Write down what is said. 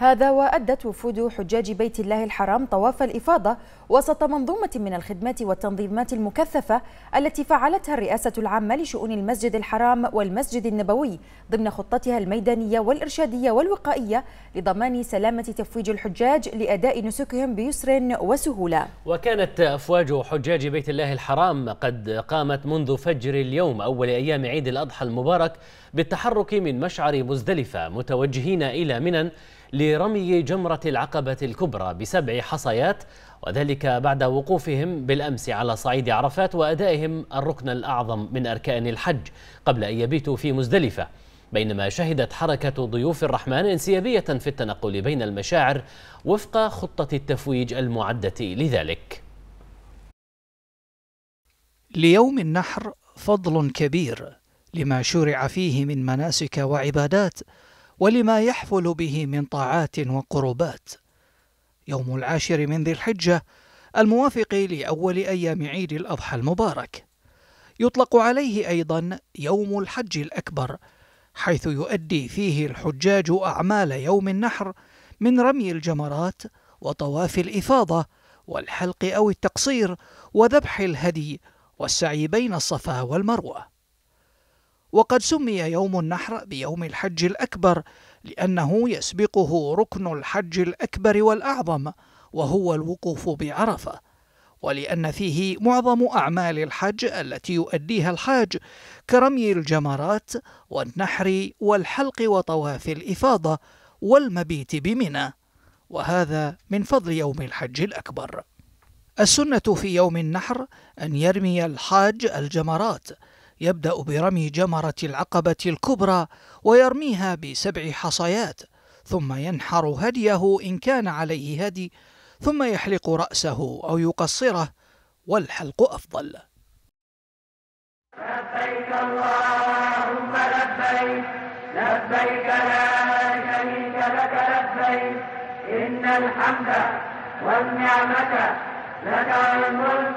هذا وأدت وفود حجاج بيت الله الحرام طواف الإفاضة وسط منظومة من الخدمات والتنظيمات المكثفة التي فعلتها الرئاسة العامة لشؤون المسجد الحرام والمسجد النبوي ضمن خطتها الميدانية والإرشادية والوقائية لضمان سلامة تفويج الحجاج لأداء نسكهم بيسر وسهولة وكانت أفواج حجاج بيت الله الحرام قد قامت منذ فجر اليوم أول أيام عيد الأضحى المبارك بالتحرك من مشعر مزدلفة متوجهين إلى منن لرمي جمرة العقبة الكبرى بسبع حصيات وذلك بعد وقوفهم بالأمس على صعيد عرفات وأدائهم الركن الأعظم من أركان الحج قبل أن يبيتوا في مزدلفة بينما شهدت حركة ضيوف الرحمن انسيابية في التنقل بين المشاعر وفق خطة التفويج المعدة لذلك ليوم النحر فضل كبير لما شرع فيه من مناسك وعبادات ولما يحفل به من طاعات وقربات يوم العاشر من ذي الحجة الموافق لأول أيام عيد الأضحى المبارك يطلق عليه أيضا يوم الحج الأكبر حيث يؤدي فيه الحجاج أعمال يوم النحر من رمي الجمرات وطواف الإفاضة والحلق أو التقصير وذبح الهدي والسعي بين الصفا والمروة وقد سمي يوم النحر بيوم الحج الأكبر لأنه يسبقه ركن الحج الأكبر والأعظم وهو الوقوف بعرفة ولأن فيه معظم أعمال الحج التي يؤديها الحاج كرمي الجمرات والنحر والحلق وطواف الإفاضة والمبيت بمنى وهذا من فضل يوم الحج الأكبر السنة في يوم النحر أن يرمي الحاج الجمرات يبدأ برمي جمرة العقبة الكبرى ويرميها بسبع حصيات ثم ينحر هديه إن كان عليه هدي ثم يحلق رأسه أو يقصره والحلق أفضل لبيك اللهم لبيك لبيك لا شريك لك لبيك إن الحمد والنعمة لك الملك